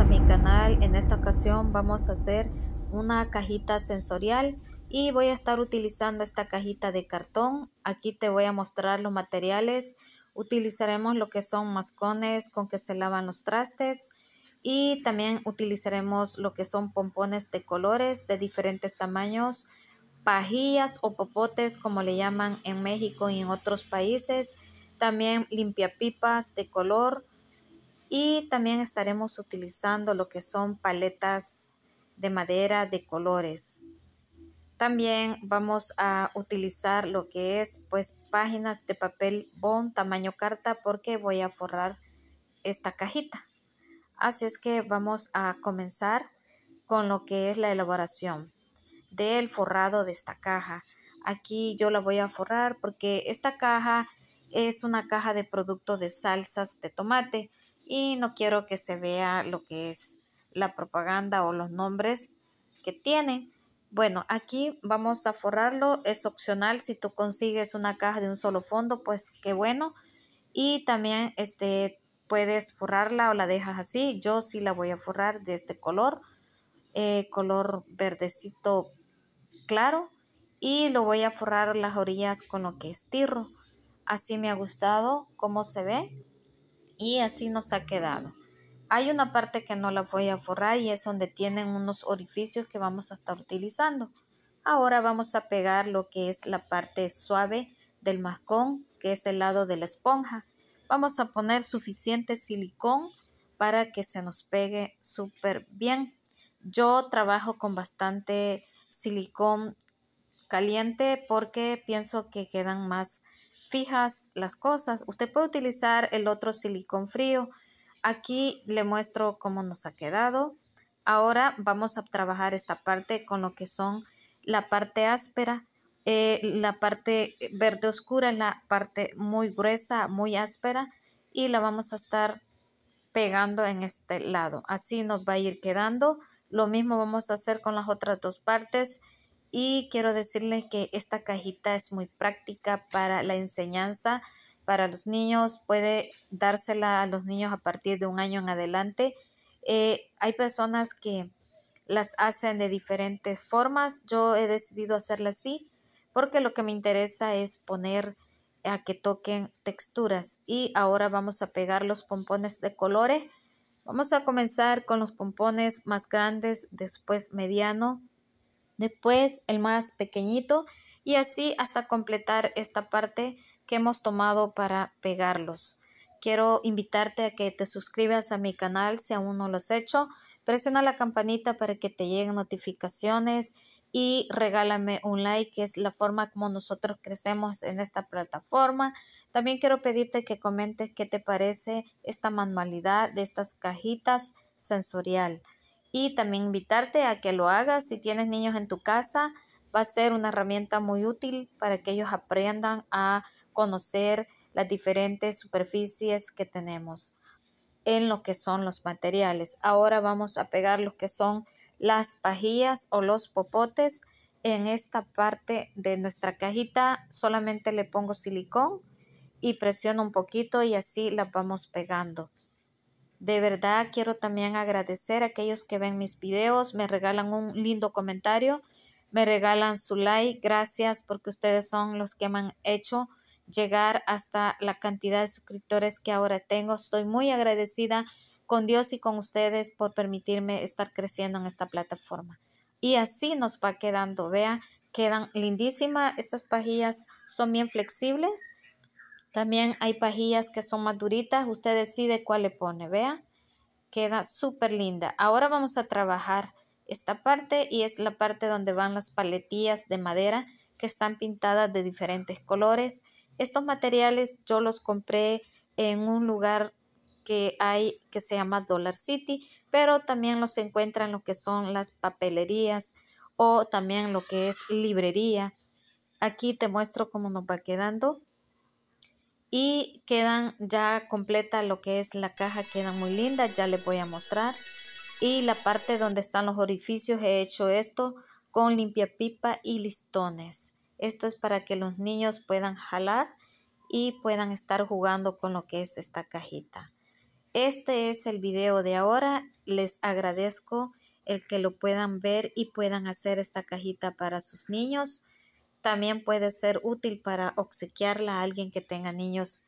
a mi canal. En esta ocasión vamos a hacer una cajita sensorial y voy a estar utilizando esta cajita de cartón. Aquí te voy a mostrar los materiales. Utilizaremos lo que son mascones con que se lavan los trastes y también utilizaremos lo que son pompones de colores de diferentes tamaños, pajillas o popotes como le llaman en México y en otros países. También limpiapipas de color y también estaremos utilizando lo que son paletas de madera de colores. También vamos a utilizar lo que es pues páginas de papel bond tamaño carta porque voy a forrar esta cajita. Así es que vamos a comenzar con lo que es la elaboración del forrado de esta caja. Aquí yo la voy a forrar porque esta caja es una caja de producto de salsas de tomate y no quiero que se vea lo que es la propaganda o los nombres que tiene. Bueno, aquí vamos a forrarlo, es opcional, si tú consigues una caja de un solo fondo, pues qué bueno. Y también este, puedes forrarla o la dejas así, yo sí la voy a forrar de este color, eh, color verdecito claro. Y lo voy a forrar las orillas con lo que estirro. Así me ha gustado cómo se ve y así nos ha quedado. Hay una parte que no la voy a forrar y es donde tienen unos orificios que vamos a estar utilizando. Ahora vamos a pegar lo que es la parte suave del mascón, que es el lado de la esponja. Vamos a poner suficiente silicón para que se nos pegue súper bien. Yo trabajo con bastante silicón caliente porque pienso que quedan más fijas las cosas. Usted puede utilizar el otro silicón frío. Aquí le muestro cómo nos ha quedado. Ahora vamos a trabajar esta parte con lo que son la parte áspera. Eh, la parte verde oscura la parte muy gruesa, muy áspera y la vamos a estar pegando en este lado. Así nos va a ir quedando. Lo mismo vamos a hacer con las otras dos partes. Y quiero decirles que esta cajita es muy práctica para la enseñanza para los niños, puede dársela a los niños a partir de un año en adelante. Eh, hay personas que las hacen de diferentes formas. Yo he decidido hacerla así porque lo que me interesa es poner a que toquen texturas. Y ahora vamos a pegar los pompones de colores. Vamos a comenzar con los pompones más grandes, después mediano, después el más pequeñito y así hasta completar esta parte que hemos tomado para pegarlos. Quiero invitarte a que te suscribas a mi canal si aún no lo has hecho. Presiona la campanita para que te lleguen notificaciones y regálame un like, que es la forma como nosotros crecemos en esta plataforma. También quiero pedirte que comentes qué te parece esta manualidad de estas cajitas sensorial y también invitarte a que lo hagas. Si tienes niños en tu casa, va a ser una herramienta muy útil para que ellos aprendan a conocer las diferentes superficies que tenemos en lo que son los materiales. Ahora vamos a pegar lo que son las pajillas o los popotes. En esta parte de nuestra cajita solamente le pongo silicón y presiono un poquito y así las vamos pegando. De verdad quiero también agradecer a aquellos que ven mis videos, me regalan un lindo comentario, me regalan su like. Gracias porque ustedes son los que me han hecho llegar hasta la cantidad de suscriptores que ahora tengo. Estoy muy agradecida con Dios y con ustedes por permitirme estar creciendo en esta plataforma. Y así nos va quedando, vea, quedan lindísimas estas pajillas, son bien flexibles también hay pajillas que son más duritas. Usted decide cuál le pone. Vea, queda súper linda. Ahora vamos a trabajar esta parte y es la parte donde van las paletillas de madera que están pintadas de diferentes colores. Estos materiales yo los compré en un lugar que hay que se llama Dollar City, pero también los encuentran lo que son las papelerías o también lo que es librería. Aquí te muestro cómo nos va quedando y quedan ya completa lo que es la caja queda muy linda ya les voy a mostrar y la parte donde están los orificios he hecho esto con limpia pipa y listones esto es para que los niños puedan jalar y puedan estar jugando con lo que es esta cajita este es el video de ahora les agradezco el que lo puedan ver y puedan hacer esta cajita para sus niños también puede ser útil para obsequiarla a alguien que tenga niños